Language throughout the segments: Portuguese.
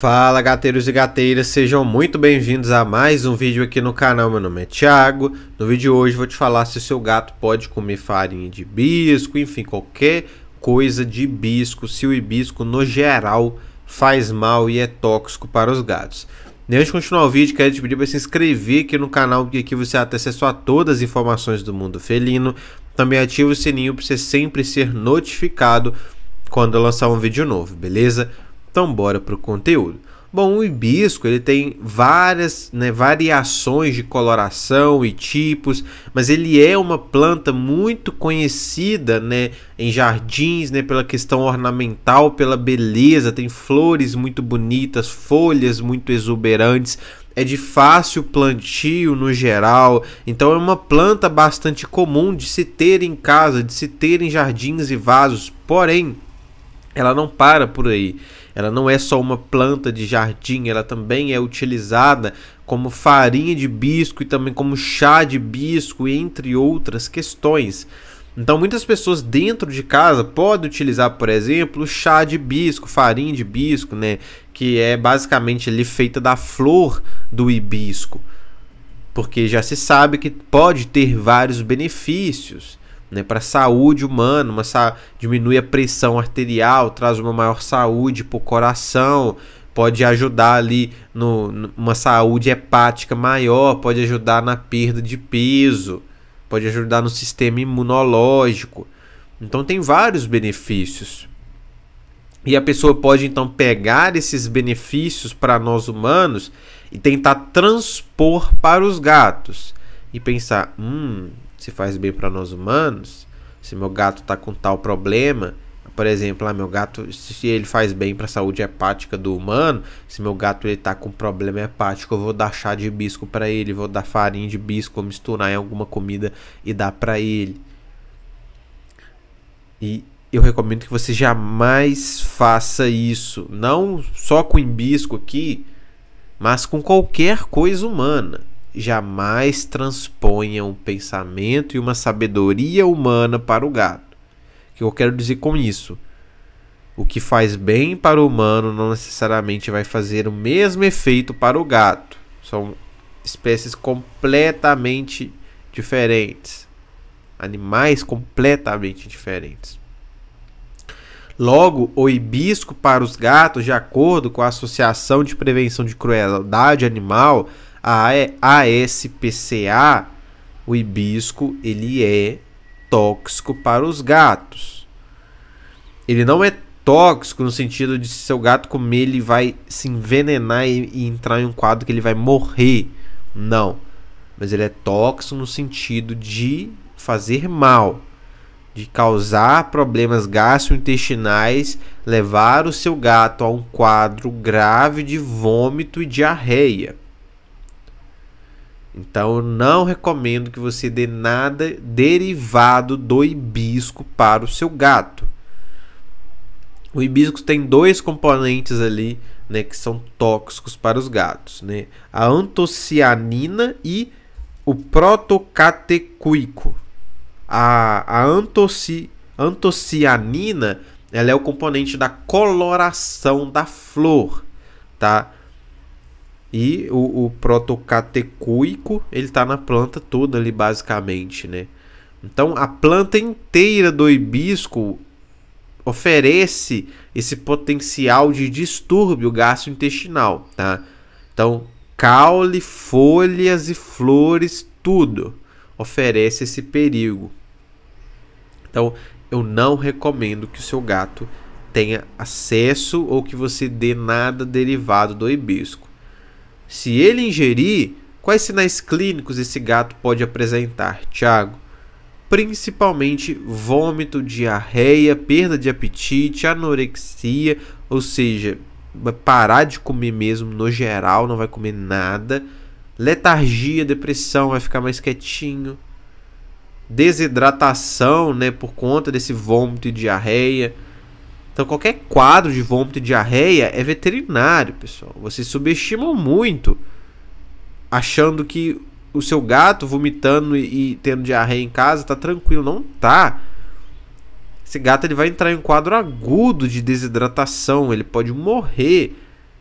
Fala gateiros e gateiras, sejam muito bem-vindos a mais um vídeo aqui no canal, meu nome é Thiago No vídeo de hoje vou te falar se o seu gato pode comer farinha de bisco, enfim, qualquer coisa de bisco Se o hibisco no geral faz mal e é tóxico para os gatos Antes de continuar o vídeo, quero te pedir para se inscrever aqui no canal, porque aqui você tem acesso a todas as informações do mundo felino Também ativa o sininho para você sempre ser notificado quando eu lançar um vídeo novo, beleza? Então bora para o conteúdo. Bom, o hibisco ele tem várias né, variações de coloração e tipos, mas ele é uma planta muito conhecida né, em jardins né, pela questão ornamental, pela beleza, tem flores muito bonitas, folhas muito exuberantes, é de fácil plantio no geral, então é uma planta bastante comum de se ter em casa, de se ter em jardins e vasos, porém ela não para por aí. Ela não é só uma planta de jardim, ela também é utilizada como farinha de bisco e também como chá de bisco, entre outras questões. Então, muitas pessoas dentro de casa podem utilizar, por exemplo, chá de bisco, farinha de bisco, né? Que é basicamente ali feita da flor do hibisco. Porque já se sabe que pode ter vários benefícios né, para a saúde humana, uma sa diminui a pressão arterial, traz uma maior saúde para o coração, pode ajudar ali no, numa saúde hepática maior, pode ajudar na perda de peso, pode ajudar no sistema imunológico. Então tem vários benefícios. E a pessoa pode então pegar esses benefícios para nós humanos e tentar transpor para os gatos e pensar, hum, se faz bem para nós humanos, se meu gato está com tal problema, por exemplo, ah, meu gato, se ele faz bem para a saúde hepática do humano, se meu gato ele tá com problema hepático, eu vou dar chá de hibisco para ele, vou dar farinha de hibisco, misturar em alguma comida e dar para ele. E eu recomendo que você jamais faça isso, não só com hibisco aqui, mas com qualquer coisa humana jamais transponha um pensamento e uma sabedoria humana para o gato. O que eu quero dizer com isso? O que faz bem para o humano não necessariamente vai fazer o mesmo efeito para o gato. São espécies completamente diferentes. Animais completamente diferentes. Logo, o hibisco para os gatos, de acordo com a Associação de Prevenção de Crueldade Animal, a ASPCA, o hibisco, ele é tóxico para os gatos. Ele não é tóxico no sentido de se seu gato comer, ele vai se envenenar e, e entrar em um quadro que ele vai morrer. Não. Mas ele é tóxico no sentido de fazer mal, de causar problemas gastrointestinais, levar o seu gato a um quadro grave de vômito e diarreia. Então eu não recomendo que você dê nada derivado do hibisco para o seu gato. O hibisco tem dois componentes ali, né, que são tóxicos para os gatos, né? A antocianina e o protocatecuico. A, a antoci, antocianina, ela é o componente da coloração da flor, tá? E o, o protocatecuico, ele tá na planta toda ali, basicamente, né? Então, a planta inteira do hibisco oferece esse potencial de distúrbio gastrointestinal, tá? Então, caule, folhas e flores, tudo oferece esse perigo. Então, eu não recomendo que o seu gato tenha acesso ou que você dê nada derivado do hibisco. Se ele ingerir, quais sinais clínicos esse gato pode apresentar, Tiago? Principalmente vômito, diarreia, perda de apetite, anorexia, ou seja, parar de comer mesmo no geral, não vai comer nada. Letargia, depressão, vai ficar mais quietinho. Desidratação, né, por conta desse vômito e diarreia então qualquer quadro de vômito e diarreia é veterinário, pessoal. Vocês subestimam muito achando que o seu gato vomitando e, e tendo diarreia em casa tá tranquilo, não tá. Esse gato ele vai entrar em um quadro agudo de desidratação, ele pode morrer.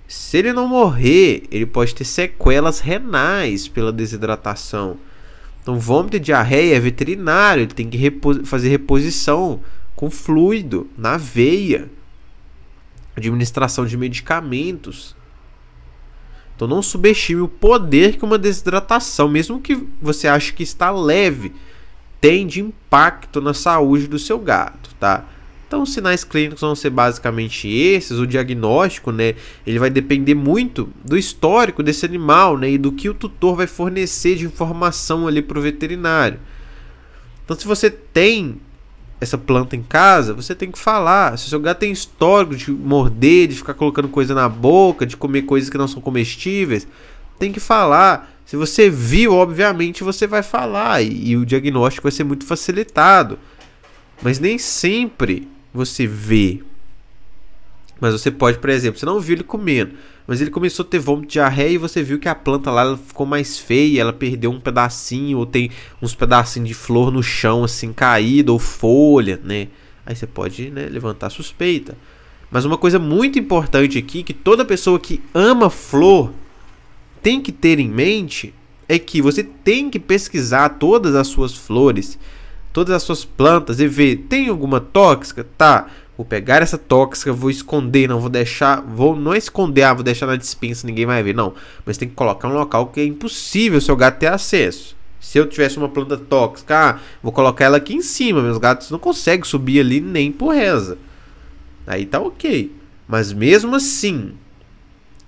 Se ele não morrer, ele pode ter sequelas renais pela desidratação. Então, vômito e diarreia é veterinário, ele tem que fazer reposição com fluido, na veia, administração de medicamentos. Então não subestime o poder que uma desidratação, mesmo que você ache que está leve, tem de impacto na saúde do seu gato, tá? Então os sinais clínicos vão ser basicamente esses, o diagnóstico, né? Ele vai depender muito do histórico desse animal, né, e do que o tutor vai fornecer de informação ali para o veterinário. Então se você tem essa planta em casa, você tem que falar. Se o seu gato tem histórico de morder, de ficar colocando coisa na boca, de comer coisas que não são comestíveis, tem que falar. Se você viu, obviamente você vai falar e, e o diagnóstico vai ser muito facilitado. Mas nem sempre você vê. Mas você pode, por exemplo, você não viu ele comendo. Mas ele começou a ter vômito, diarreia e você viu que a planta lá ficou mais feia, ela perdeu um pedacinho, ou tem uns pedacinhos de flor no chão, assim, caído, ou folha, né? Aí você pode né, levantar suspeita. Mas uma coisa muito importante aqui, que toda pessoa que ama flor tem que ter em mente, é que você tem que pesquisar todas as suas flores, todas as suas plantas e ver, tem alguma tóxica? Tá. Vou pegar essa tóxica, vou esconder, não vou deixar, vou não esconder, ah, vou deixar na dispensa, ninguém vai ver, não. Mas tem que colocar um local que é impossível seu gato ter acesso. Se eu tivesse uma planta tóxica, ah, vou colocar ela aqui em cima, meus gatos não conseguem subir ali nem por reza. Aí tá ok. Mas mesmo assim,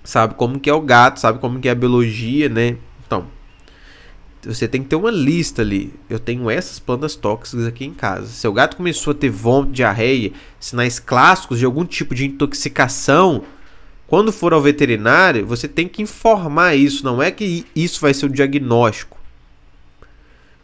sabe como que é o gato, sabe como que é a biologia, né? você tem que ter uma lista ali. Eu tenho essas plantas tóxicas aqui em casa. Seu gato começou a ter vômito, diarreia, sinais clássicos de algum tipo de intoxicação, quando for ao veterinário, você tem que informar isso. Não é que isso vai ser o diagnóstico.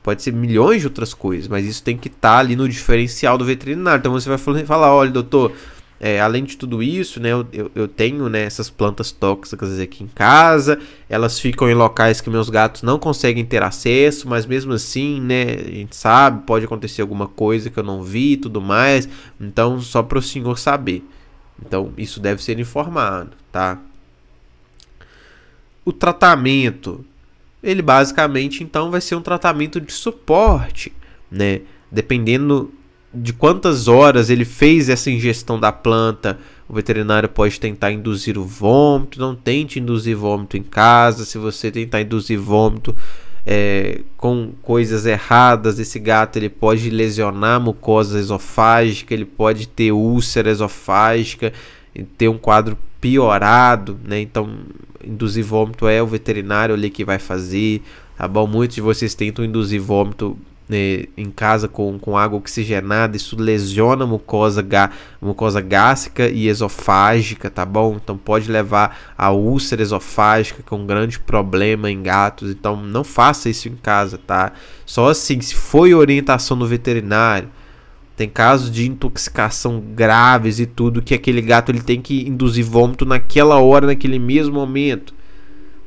Pode ser milhões de outras coisas, mas isso tem que estar tá ali no diferencial do veterinário. Então você vai falar: olha, doutor, é, além de tudo isso, né, eu, eu, eu tenho né, essas plantas tóxicas aqui em casa, elas ficam em locais que meus gatos não conseguem ter acesso, mas mesmo assim, né, a gente sabe, pode acontecer alguma coisa que eu não vi e tudo mais, então só para o senhor saber. Então isso deve ser informado, tá? O tratamento, ele basicamente então vai ser um tratamento de suporte, né? Dependendo de quantas horas ele fez essa ingestão da planta. O veterinário pode tentar induzir o vômito. Não tente induzir vômito em casa. Se você tentar induzir vômito é, com coisas erradas, esse gato ele pode lesionar a mucosa esofágica, ele pode ter úlcera esofágica, ter um quadro piorado, né? Então, induzir vômito é o veterinário ali que vai fazer, tá bom? Muitos de vocês tentam induzir vômito né, em casa com, com água oxigenada, isso lesiona a mucosa, ga, mucosa gástrica e esofágica, tá bom? Então pode levar a úlcera esofágica, que é um grande problema em gatos, então não faça isso em casa, tá? Só assim, se foi orientação do veterinário, tem casos de intoxicação graves e tudo que aquele gato ele tem que induzir vômito naquela hora, naquele mesmo momento.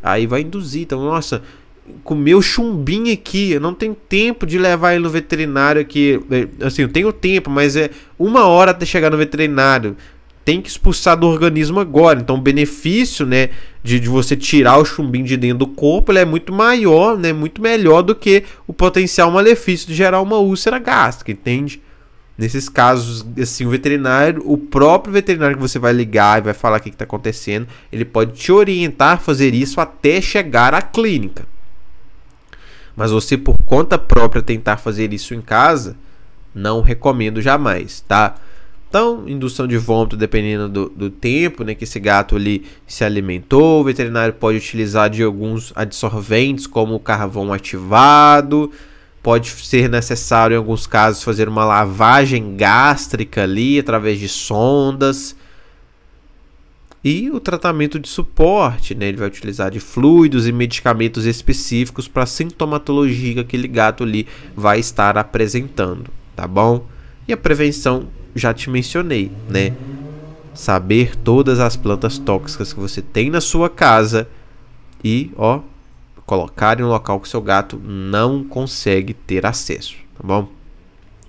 Aí vai induzir. Então, nossa, comeu chumbinho aqui, eu não tenho tempo de levar ele no veterinário aqui. É, assim, eu tenho tempo, mas é uma hora até chegar no veterinário. Tem que expulsar do organismo agora. Então, o benefício, né, de, de você tirar o chumbinho de dentro do corpo, ele é muito maior, né, muito melhor do que o potencial malefício de gerar uma úlcera gástrica, entende? Nesses casos, assim, o veterinário, o próprio veterinário que você vai ligar e vai falar o que está acontecendo, ele pode te orientar a fazer isso até chegar à clínica. Mas você por conta própria tentar fazer isso em casa, não recomendo jamais, tá? Então, indução de vômito dependendo do, do tempo né, que esse gato ali se alimentou. O veterinário pode utilizar de alguns adsorventes, como o carvão ativado. Pode ser necessário, em alguns casos, fazer uma lavagem gástrica ali através de sondas e o tratamento de suporte, né? Ele vai utilizar de fluidos e medicamentos específicos para a sintomatologia que aquele gato ali vai estar apresentando, tá bom? E a prevenção já te mencionei, né? Saber todas as plantas tóxicas que você tem na sua casa e, ó, colocar em um local que seu gato não consegue ter acesso, tá bom?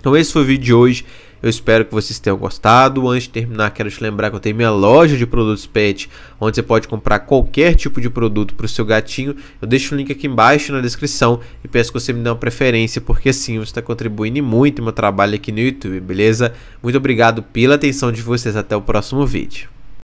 Então esse foi o vídeo de hoje. Eu espero que vocês tenham gostado. Antes de terminar, quero te lembrar que eu tenho minha loja de produtos pet, onde você pode comprar qualquer tipo de produto para o seu gatinho. Eu deixo o link aqui embaixo na descrição e peço que você me dê uma preferência, porque assim você está contribuindo muito no meu trabalho aqui no YouTube, beleza? Muito obrigado pela atenção de vocês. Até o próximo vídeo.